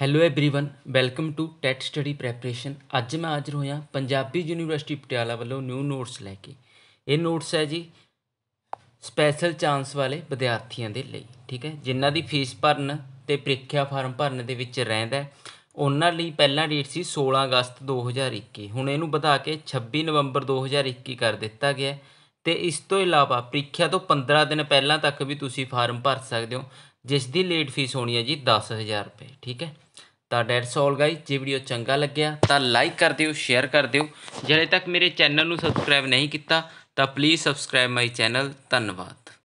hello everyone welcome to TET study preparation ਅੱਜ ਮੈਂ ਹਾਜ਼ਰ ਹੋਇਆ ਪੰਜਾਬੀ ਯੂਨੀਵਰਸਿਟੀ ਪਟਿਆਲਾ ਵੱਲੋਂ ਨਿਊ ਨੋਟਸ ਲੈ ਕੇ ਇਹ ਨੋਟਸ ਹੈ ਜੀ ਸਪੈਸ਼ਲ ਚਾਂਸ ਵਾਲੇ ਵਿਦਿਆਰਥੀਆਂ ਦੇ ਲਈ ਠੀਕ ਹੈ ਜਿਨ੍ਹਾਂ ਦੀ ਫੀਸ ਭਰਨ ਤੇ ਪ੍ਰੀਖਿਆ ਫਾਰਮ ਭਰਨ ਦੇ ਵਿੱਚ ਰਹਿੰਦਾ ਉਹਨਾਂ ਲਈ ਪਹਿਲਾਂ ਡੇਟ ਸੀ 16 ਅਗਸਤ 2021 ਹੁਣ ਇਹਨੂੰ ਵਧਾ ਕੇ 26 ਨਵੰਬਰ 2021 ਕਰ ਦਿੱਤਾ ਗਿਆ ਤੇ ਇਸ ਤੋਂ ਇਲਾਵਾ ਪ੍ਰੀਖਿਆ ਤੋਂ 15 ਦਿਨ ਪਹਿਲਾਂ ਤੱਕ ਵੀ ਤੁਸੀਂ ਫਾਰਮ ਭਰ ਸਕਦੇ ਹੋ ਜਿਸ ਦੀ ਲੇਟ ਫੀਸ ਹੋਣੀ ਹੈ ਜੀ 10000 ਰੁਪਏ ਠੀਕ ਹੈ ਤਾਂ ਡੈਟਸ ਆਲ ਗਾਈ ਜੇ ਵੀਡੀਓ ਚੰਗਾ ਲੱਗਿਆ ਤਾਂ ਲਾਈਕ ਕਰ ਦਿਓ ਸ਼ੇਅਰ ਕਰ ਦਿਓ ਜਿਹੜੇ ਤੱਕ ਮੇਰੇ ਚੈਨਲ ਨੂੰ ਸਬਸਕ੍ਰਾਈਬ ਨਹੀਂ ਕੀਤਾ ਤਾਂ ਪਲੀਜ਼ ਸਬਸਕ੍ਰਾਈਬ ਮਾਈ ਚੈਨਲ ਧੰਨਵਾਦ